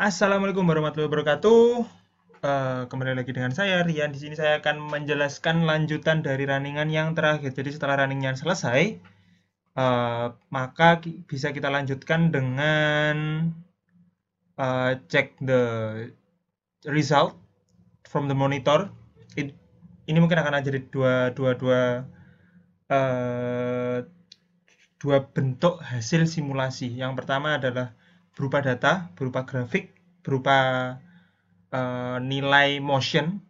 Assalamualaikum warahmatullahi wabarakatuh. Uh, kembali lagi dengan saya Rian. Di sini saya akan menjelaskan lanjutan dari runningan yang terakhir. Jadi setelah runningan selesai, uh, maka bisa kita lanjutkan dengan uh, eh, check the result from the monitor. It, ini mungkin akan jadi dua dua dua uh, dua bentuk hasil simulasi. Yang pertama adalah berupa data, berupa grafik, berupa uh, nilai motion.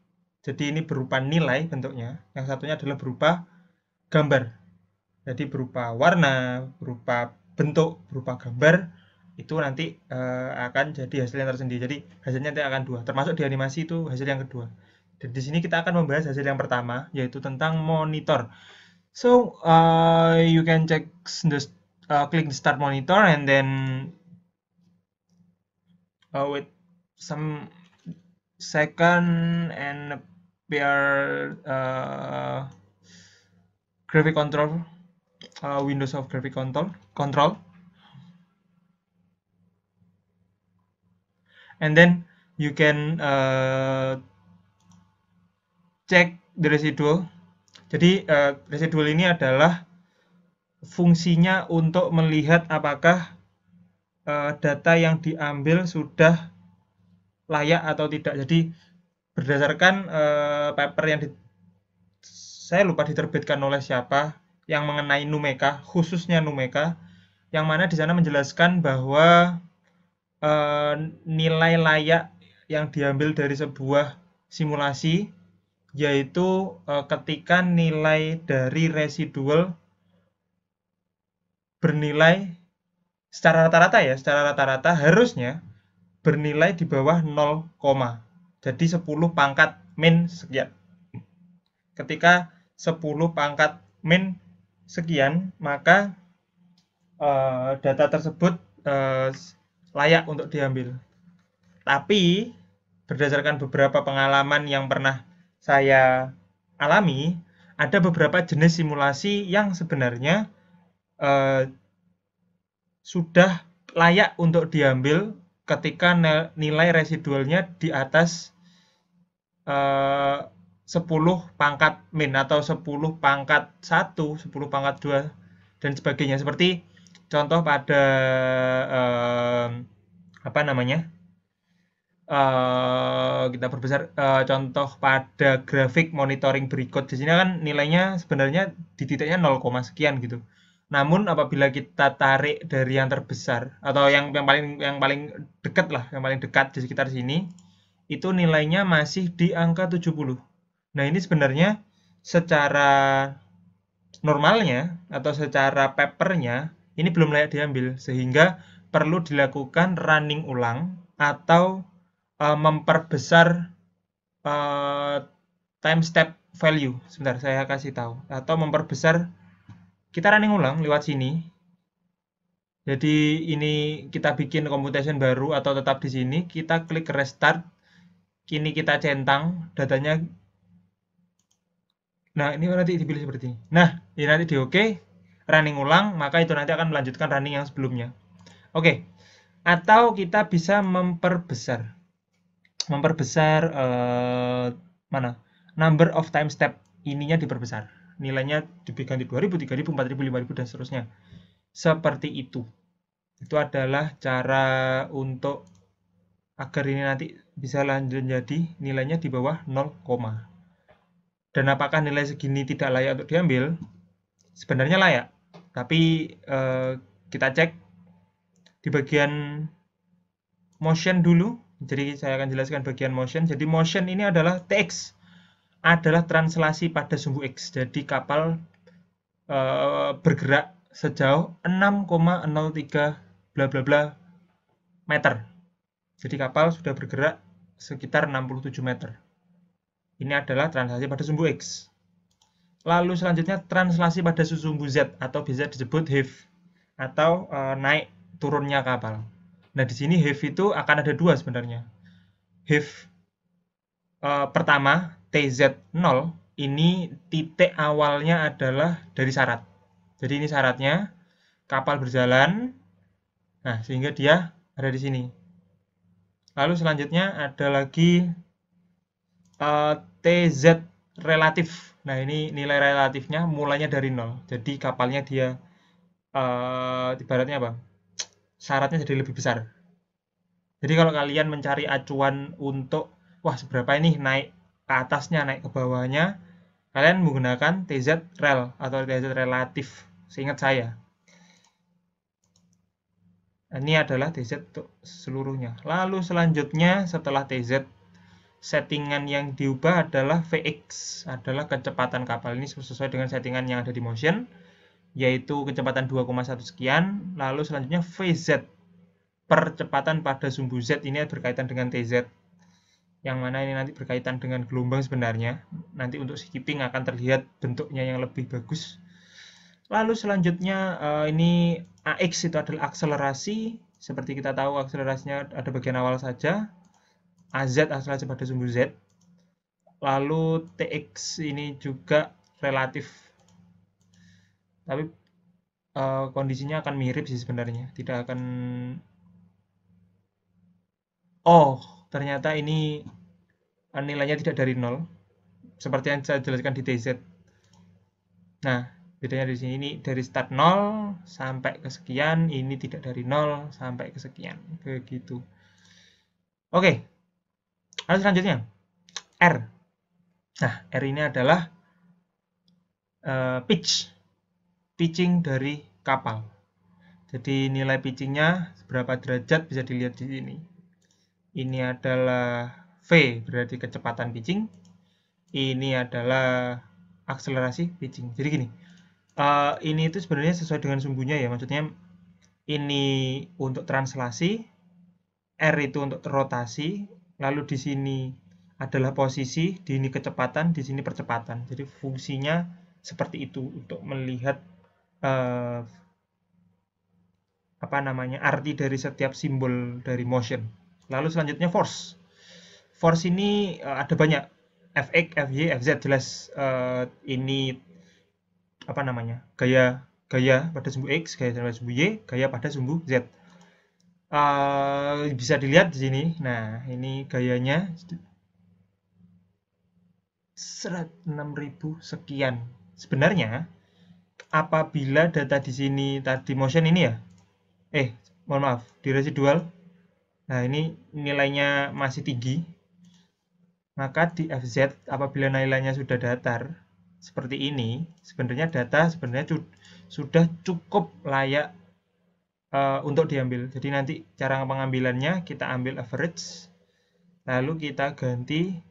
Jadi ini berupa nilai bentuknya. Yang satunya adalah berupa gambar. Jadi berupa warna, berupa bentuk, berupa gambar itu nanti uh, akan jadi hasil yang tersendiri. Jadi hasilnya nanti akan dua, termasuk di animasi itu hasil yang kedua. Dan di sini kita akan membahas hasil yang pertama yaitu tentang monitor. So uh, you can check the uh, click the start monitor and then uh, oh, with some second and pair uh, graphic control uh, windows of graphic control control and then you can uh, check the residual jadi uh, residual ini adalah fungsinya untuk melihat apakah uh, data yang diambil sudah layak atau tidak. Jadi berdasarkan uh, paper yang di, saya lupa diterbitkan oleh siapa yang mengenai Numeka, khususnya Numeka, yang mana di sana menjelaskan bahwa uh, nilai layak yang diambil dari sebuah simulasi yaitu e, ketika nilai dari residual bernilai secara rata-rata ya, secara rata-rata harusnya bernilai di bawah 0, jadi 10 pangkat min sekian. Ketika 10 pangkat min sekian, maka uh, data tersebut uh, layak untuk diambil. Tapi berdasarkan beberapa pengalaman yang pernah saya alami, ada beberapa jenis simulasi yang sebenarnya uh, sudah layak untuk diambil ketika nilai residualnya di atas eh, 10 pangkat min atau 10 pangkat 1, 10 pangkat 2 dan sebagainya. Seperti contoh pada eh, apa namanya? Uh, kita perbesar uh, eh, contoh pada grafik monitoring berikut di sini kan nilainya sebenarnya di titiknya 0, sekian gitu. Namun apabila kita tarik dari yang terbesar atau yang yang paling yang paling dekat lah, yang paling dekat di sekitar sini, itu nilainya masih di angka 70. Nah, ini sebenarnya secara normalnya atau secara papernya ini belum layak diambil sehingga perlu dilakukan running ulang atau uh, memperbesar uh, eh, time step value. Sebentar saya kasih tahu atau memperbesar kita running ulang lewat sini. Jadi ini kita bikin computation baru atau tetap di sini, kita klik restart. Kini kita centang datanya. Nah, ini nanti dipilih seperti ini. Nah, ini nanti di oke, running ulang, maka itu nanti akan melanjutkan running yang sebelumnya. Oke. Atau kita bisa memperbesar. Memperbesar uh, mana? Number of time step ininya diperbesar nilainya diganti 2000, 3000, 4000, 5000 dan seterusnya. Seperti itu. Itu adalah cara untuk agar ini nanti bisa lanjut jadi nilainya di bawah 0, dan apakah nilai segini tidak layak untuk diambil? Sebenarnya layak, tapi eh, kita cek di bagian motion dulu. Jadi saya akan jelaskan bagian motion. Jadi motion ini adalah TX adalah translasi pada sumbu X. Jadi kapal uh, bergerak sejauh 6,03 bla bla bla meter. Jadi kapal sudah bergerak sekitar 67 meter. Ini adalah translasi pada sumbu X. Lalu selanjutnya translasi pada sumbu Z atau bisa disebut heave atau e, naik turunnya kapal. Nah, di sini heave itu akan ada dua sebenarnya. Heave e, eh, pertama TZ0 ini titik awalnya adalah dari syarat. Jadi ini syaratnya kapal berjalan. Nah, sehingga dia ada di sini. Lalu selanjutnya ada lagi uh, eh, TZ relatif. Nah, ini nilai relatifnya mulainya dari nol. Jadi kapalnya dia uh, ibaratnya apa? Syaratnya jadi lebih besar. Jadi kalau kalian mencari acuan untuk wah seberapa ini naik ke atasnya naik ke bawahnya kalian menggunakan TZ rel atau TZ relatif seingat saya ini adalah TZ untuk seluruhnya lalu selanjutnya setelah TZ settingan yang diubah adalah VX adalah kecepatan kapal ini sesuai dengan settingan yang ada di motion yaitu kecepatan 2,1 sekian lalu selanjutnya VZ percepatan pada sumbu Z ini berkaitan dengan TZ yang mana ini nanti berkaitan dengan gelombang sebenarnya. Nanti untuk skipping akan terlihat bentuknya yang lebih bagus. Lalu selanjutnya eh, ini AX itu adalah akselerasi. Seperti kita tahu akselerasinya ada bagian awal saja. AZ akselerasi pada sumbu Z. Lalu TX ini juga relatif. Tapi eh, kondisinya akan mirip sih sebenarnya. Tidak akan Oh, ternyata ini eh, nilainya tidak dari nol seperti yang saya jelaskan di TZ nah bedanya di sini ini dari start nol sampai kesekian ini tidak dari nol sampai kesekian begitu oke lalu selanjutnya R nah R ini adalah uh, pitch pitching dari kapal jadi nilai pitchingnya berapa derajat bisa dilihat di sini ini adalah V berarti kecepatan pitching ini adalah akselerasi pitching jadi gini uh, ini itu sebenarnya sesuai dengan sumbunya ya maksudnya ini untuk translasi R itu untuk rotasi lalu di sini adalah posisi di ini kecepatan di sini percepatan jadi fungsinya seperti itu untuk melihat uh, apa namanya arti dari setiap simbol dari motion Lalu selanjutnya force. Force ini uh, ada banyak fx, FY, FZ jelas uh, ini apa namanya? gaya gaya pada sumbu X, gaya pada sumbu Y, gaya pada sumbu Z. Uh, bisa dilihat di sini. Nah, ini gayanya 6000 sekian. Sebenarnya apabila data di sini tadi motion ini ya. Eh, mohon maaf, di residual Nah, ini nilainya masih tinggi. Maka di FZ apabila nilainya sudah datar seperti ini, sebenarnya data sebenarnya sudah cukup layak uh, untuk diambil. Jadi nanti cara pengambilannya kita ambil average lalu kita ganti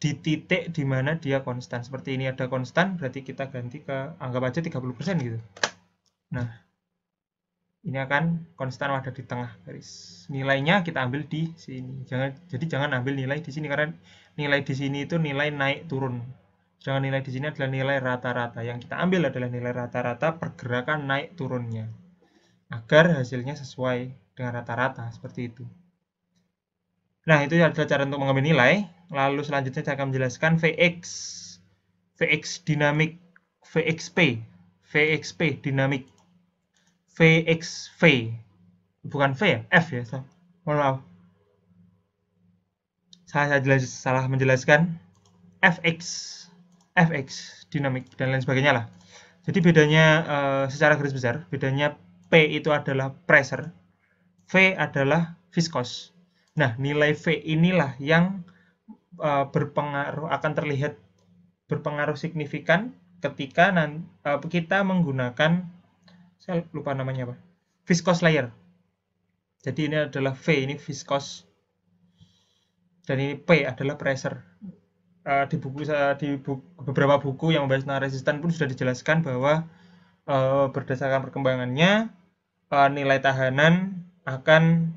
di titik di mana dia konstan. Seperti ini ada konstan berarti kita ganti ke anggap aja 30% gitu. Nah, ini akan konstan ada di tengah garis nilainya kita ambil di sini jangan jadi jangan ambil nilai di sini karena nilai di sini itu nilai naik turun jangan nilai di sini adalah nilai rata-rata yang kita ambil adalah nilai rata-rata pergerakan naik turunnya agar hasilnya sesuai dengan rata-rata seperti itu nah itu adalah cara untuk mengambil nilai lalu selanjutnya saya akan menjelaskan VX VX dinamik VXP VXP dinamik v bukan V ya F ya mohon maaf saya, saya jelas, salah menjelaskan fx fx dinamik dan lain sebagainya lah jadi bedanya uh, secara garis besar bedanya P itu adalah pressure V adalah viskos nah nilai V inilah yang uh, berpengaruh akan terlihat berpengaruh signifikan ketika eh, kita menggunakan saya lupa namanya apa viscous layer jadi ini adalah V ini viscous dan ini P adalah pressure uh, di buku uh, di buku, beberapa buku yang membahas tentang resisten pun sudah dijelaskan bahwa uh, berdasarkan perkembangannya uh, nilai tahanan akan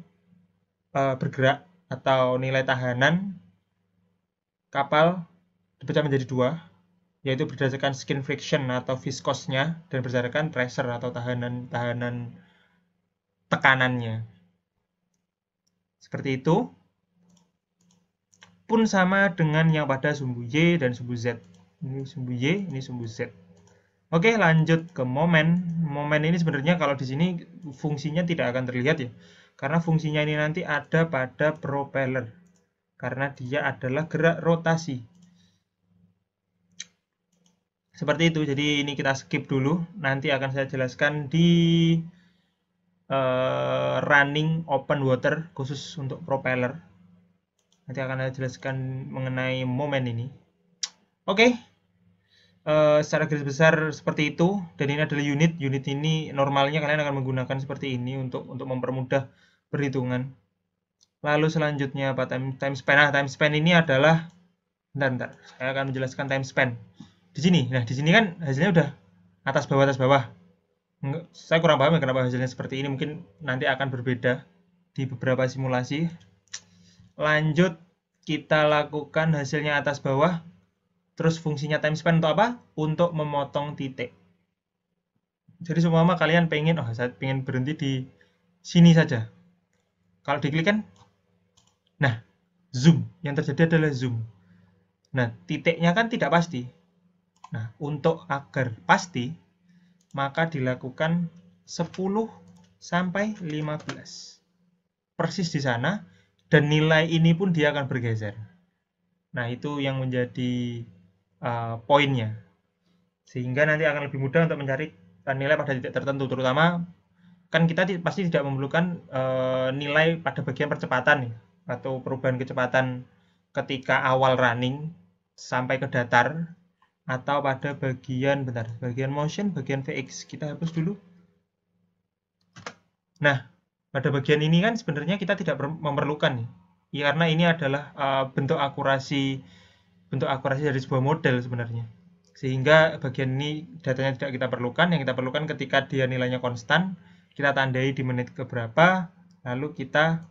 uh, bergerak atau nilai tahanan kapal dipecah menjadi dua yaitu berdasarkan skin friction atau viskosnya dan berdasarkan pressure atau tahanan tahanan tekanannya. Seperti itu. Pun sama dengan yang pada sumbu Y dan sumbu Z. Ini sumbu Y, ini sumbu Z. Oke, lanjut ke momen. Momen ini sebenarnya kalau di sini fungsinya tidak akan terlihat ya. Karena fungsinya ini nanti ada pada propeller. Karena dia adalah gerak rotasi seperti itu jadi ini kita skip dulu nanti akan saya jelaskan di uh, running open water khusus untuk propeller nanti akan saya jelaskan mengenai momen ini oke okay. uh, eh, secara garis besar seperti itu dan ini adalah unit unit ini normalnya kalian akan menggunakan seperti ini untuk untuk mempermudah perhitungan lalu selanjutnya apa time time span nah time span ini adalah bentar, bentar saya akan menjelaskan time span di sini nah di sini kan hasilnya udah atas bawah atas bawah saya kurang paham ya kenapa hasilnya seperti ini mungkin nanti akan berbeda di beberapa simulasi lanjut kita lakukan hasilnya atas bawah terus fungsinya time span untuk apa untuk memotong titik jadi semua kalian pengen oh saya pengen berhenti di sini saja kalau diklik kan nah zoom yang terjadi adalah zoom nah titiknya kan tidak pasti Nah, untuk agar pasti, maka dilakukan 10 sampai 15. Persis di sana, dan nilai ini pun dia akan bergeser. Nah, itu yang menjadi uh, poinnya. Sehingga nanti akan lebih mudah untuk mencari nilai pada titik tertentu, terutama kan kita pasti tidak memerlukan e, nilai pada bagian percepatan atau perubahan kecepatan ketika awal running sampai ke datar atau pada bagian bentar bagian motion bagian VX kita hapus dulu nah pada bagian ini kan sebenarnya kita tidak memerlukan nih ya, karena ini adalah uh, bentuk akurasi bentuk akurasi dari sebuah model sebenarnya sehingga bagian ini datanya tidak kita perlukan yang kita perlukan ketika dia nilainya konstan kita tandai di menit keberapa lalu kita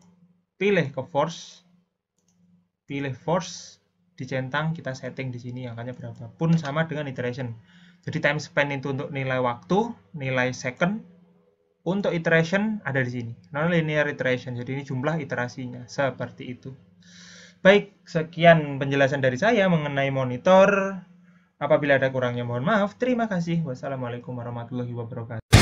pilih ke force pilih force dicentang kita setting di sini angkanya berapa pun sama dengan iteration jadi time span itu untuk nilai waktu nilai second untuk iteration ada di sini non linear iteration jadi ini jumlah iterasinya seperti itu baik sekian penjelasan dari saya mengenai monitor apabila ada kurangnya mohon maaf terima kasih wassalamualaikum warahmatullahi wabarakatuh